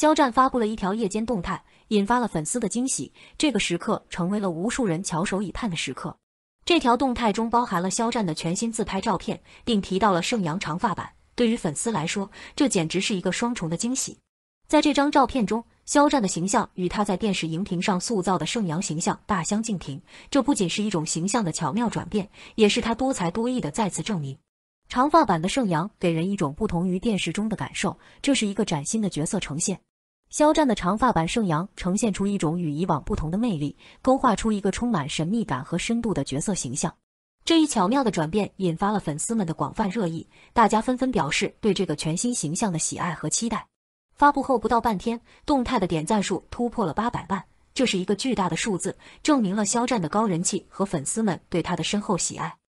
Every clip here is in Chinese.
肖战发布了一条夜间动态，引发了粉丝的惊喜。这个时刻成为了无数人翘首以盼的时刻。这条动态中包含了肖战的全新自拍照片，并提到了盛阳长发版。对于粉丝来说，这简直是一个双重的惊喜。在这张照片中，肖战的形象与他在电视荧屏上塑造的盛阳形象大相径庭。这不仅是一种形象的巧妙转变，也是他多才多艺的再次证明。长发版的盛阳给人一种不同于电视中的感受，这是一个崭新的角色呈现。肖战的长发版盛阳呈现出一种与以往不同的魅力，勾画出一个充满神秘感和深度的角色形象。这一巧妙的转变引发了粉丝们的广泛热议，大家纷纷表示对这个全新形象的喜爱和期待。发布后不到半天，动态的点赞数突破了八百万，这是一个巨大的数字，证明了肖战的高人气和粉丝们对他的深厚喜爱。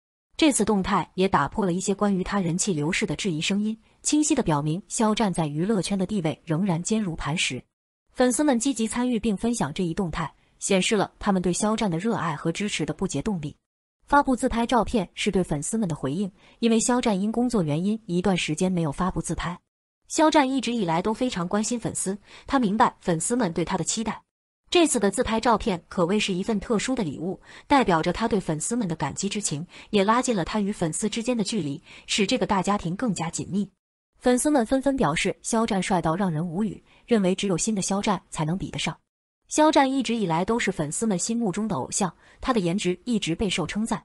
这次动态也打破了一些关于他人气流逝的质疑声音，清晰的表明肖战在娱乐圈的地位仍然坚如磐石。粉丝们积极参与并分享这一动态，显示了他们对肖战的热爱和支持的不竭动力。发布自拍照片是对粉丝们的回应，因为肖战因工作原因一段时间没有发布自拍。肖战一直以来都非常关心粉丝，他明白粉丝们对他的期待。这次的自拍照片可谓是一份特殊的礼物，代表着他对粉丝们的感激之情，也拉近了他与粉丝之间的距离，使这个大家庭更加紧密。粉丝们纷纷表示，肖战帅到让人无语，认为只有新的肖战才能比得上。肖战一直以来都是粉丝们心目中的偶像，他的颜值一直备受称赞。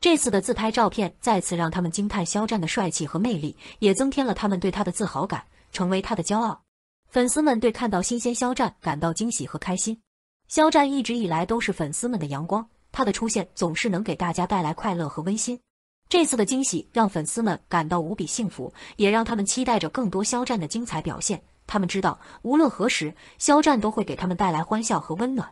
这次的自拍照片再次让他们惊叹肖战的帅气和魅力，也增添了他们对他的自豪感，成为他的骄傲。粉丝们对看到新鲜肖战感到惊喜和开心。肖战一直以来都是粉丝们的阳光，他的出现总是能给大家带来快乐和温馨。这次的惊喜让粉丝们感到无比幸福，也让他们期待着更多肖战的精彩表现。他们知道，无论何时，肖战都会给他们带来欢笑和温暖。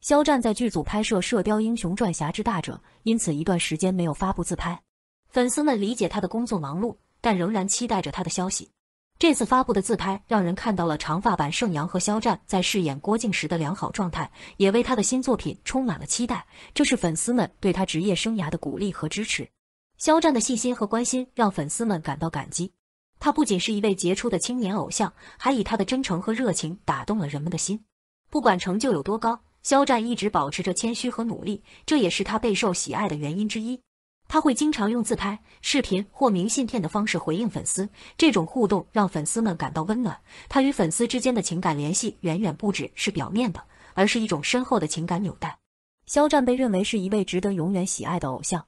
肖战在剧组拍摄《射雕英雄传：侠之大者》，因此一段时间没有发布自拍，粉丝们理解他的工作忙碌，但仍然期待着他的消息。这次发布的自拍让人看到了长发版盛阳和肖战在饰演郭靖时的良好状态，也为他的新作品充满了期待。这是粉丝们对他职业生涯的鼓励和支持。肖战的细心和关心让粉丝们感到感激。他不仅是一位杰出的青年偶像，还以他的真诚和热情打动了人们的心。不管成就有多高，肖战一直保持着谦虚和努力，这也是他备受喜爱的原因之一。他会经常用自拍、视频或明信片的方式回应粉丝，这种互动让粉丝们感到温暖。他与粉丝之间的情感联系远远不只是表面的，而是一种深厚的情感纽带。肖战被认为是一位值得永远喜爱的偶像，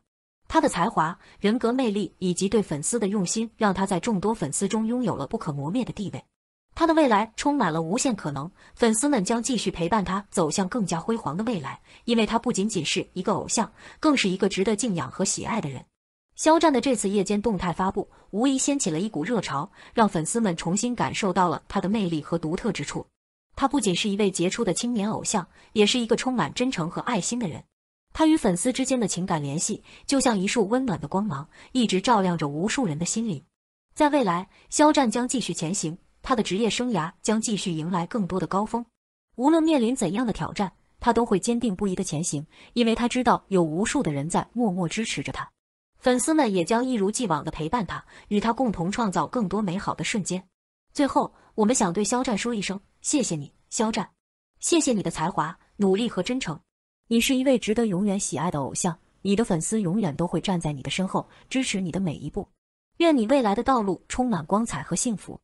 他的才华、人格魅力以及对粉丝的用心，让他在众多粉丝中拥有了不可磨灭的地位。他的未来充满了无限可能，粉丝们将继续陪伴他走向更加辉煌的未来。因为他不仅仅是一个偶像，更是一个值得敬仰和喜爱的人。肖战的这次夜间动态发布，无疑掀起了一股热潮，让粉丝们重新感受到了他的魅力和独特之处。他不仅是一位杰出的青年偶像，也是一个充满真诚和爱心的人。他与粉丝之间的情感联系，就像一束温暖的光芒，一直照亮着无数人的心灵。在未来，肖战将继续前行。他的职业生涯将继续迎来更多的高峰，无论面临怎样的挑战，他都会坚定不移地前行，因为他知道有无数的人在默默支持着他，粉丝们也将一如既往地陪伴他，与他共同创造更多美好的瞬间。最后，我们想对肖战说一声：谢谢你，肖战，谢谢你的才华、努力和真诚，你是一位值得永远喜爱的偶像，你的粉丝永远都会站在你的身后支持你的每一步，愿你未来的道路充满光彩和幸福。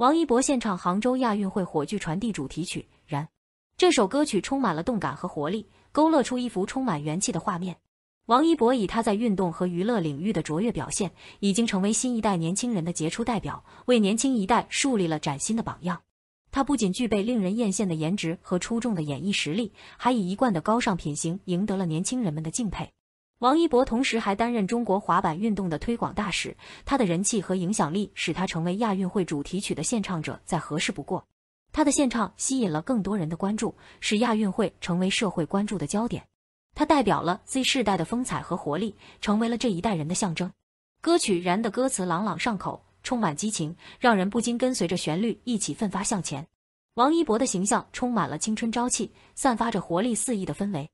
王一博献唱杭州亚运会火炬传递主题曲，然，这首歌曲充满了动感和活力，勾勒出一幅充满元气的画面。王一博以他在运动和娱乐领域的卓越表现，已经成为新一代年轻人的杰出代表，为年轻一代树立了崭新的榜样。他不仅具备令人艳羡的颜值和出众的演艺实力，还以一贯的高尚品行赢得了年轻人们的敬佩。王一博同时还担任中国滑板运动的推广大使，他的人气和影响力使他成为亚运会主题曲的献唱者再合适不过。他的献唱吸引了更多人的关注，使亚运会成为社会关注的焦点。他代表了 Z 世代的风采和活力，成为了这一代人的象征。歌曲《燃》的歌词朗朗上口，充满激情，让人不禁跟随着旋律一起奋发向前。王一博的形象充满了青春朝气，散发着活力四溢的氛围。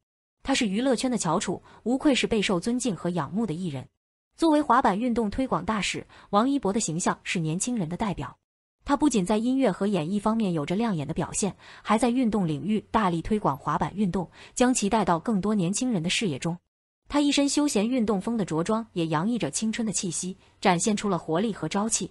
他是娱乐圈的翘楚，无愧是备受尊敬和仰慕的艺人。作为滑板运动推广大使，王一博的形象是年轻人的代表。他不仅在音乐和演艺方面有着亮眼的表现，还在运动领域大力推广滑板运动，将其带到更多年轻人的视野中。他一身休闲运动风的着装也洋溢着青春的气息，展现出了活力和朝气。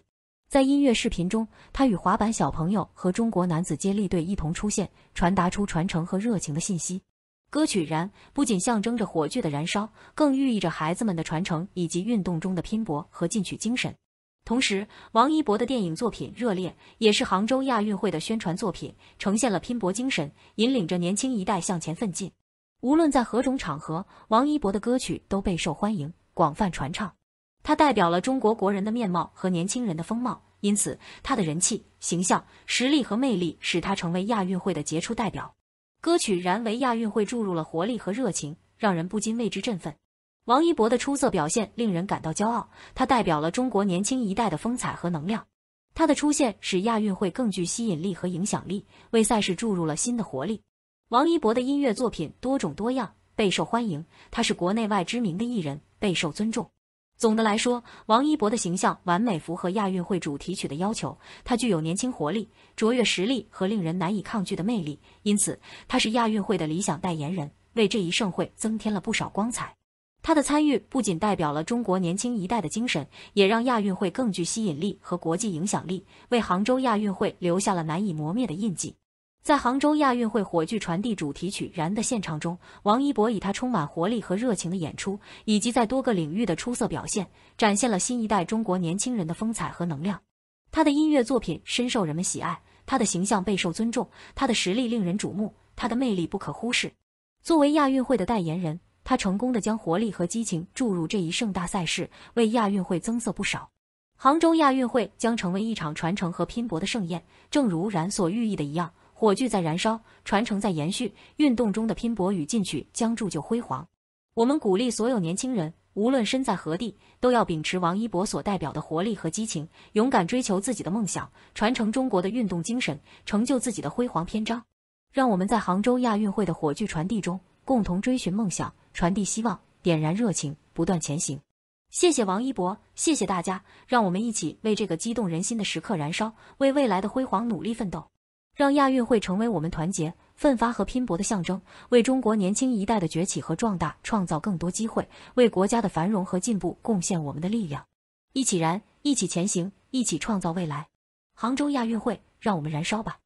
在音乐视频中，他与滑板小朋友和中国男子接力队一同出现，传达出传承和热情的信息。歌曲《燃》不仅象征着火炬的燃烧，更寓意着孩子们的传承以及运动中的拼搏和进取精神。同时，王一博的电影作品《热烈》也是杭州亚运会的宣传作品，呈现了拼搏精神，引领着年轻一代向前奋进。无论在何种场合，王一博的歌曲都备受欢迎，广泛传唱。他代表了中国国人的面貌和年轻人的风貌，因此他的人气、形象、实力和魅力使他成为亚运会的杰出代表。歌曲然为亚运会注入了活力和热情，让人不禁为之振奋。王一博的出色表现令人感到骄傲，他代表了中国年轻一代的风采和能量。他的出现使亚运会更具吸引力和影响力，为赛事注入了新的活力。王一博的音乐作品多种多样，备受欢迎。他是国内外知名的艺人，备受尊重。总的来说，王一博的形象完美符合亚运会主题曲的要求。他具有年轻活力、卓越实力和令人难以抗拒的魅力，因此他是亚运会的理想代言人，为这一盛会增添了不少光彩。他的参与不仅代表了中国年轻一代的精神，也让亚运会更具吸引力和国际影响力，为杭州亚运会留下了难以磨灭的印记。在杭州亚运会火炬传递主题曲《燃》的现场中，王一博以他充满活力和热情的演出，以及在多个领域的出色表现，展现了新一代中国年轻人的风采和能量。他的音乐作品深受人们喜爱，他的形象备受尊重，他的实力令人瞩目，他的魅力不可忽视。作为亚运会的代言人，他成功地将活力和激情注入这一盛大赛事，为亚运会增色不少。杭州亚运会将成为一场传承和拼搏的盛宴，正如《燃》所寓意的一样。火炬在燃烧，传承在延续。运动中的拼搏与进取将铸就辉煌。我们鼓励所有年轻人，无论身在何地，都要秉持王一博所代表的活力和激情，勇敢追求自己的梦想，传承中国的运动精神，成就自己的辉煌篇章。让我们在杭州亚运会的火炬传递中，共同追寻梦想，传递希望，点燃热情，不断前行。谢谢王一博，谢谢大家。让我们一起为这个激动人心的时刻燃烧，为未来的辉煌努力奋斗。让亚运会成为我们团结、奋发和拼搏的象征，为中国年轻一代的崛起和壮大创造更多机会，为国家的繁荣和进步贡献我们的力量。一起燃，一起前行，一起创造未来。杭州亚运会，让我们燃烧吧！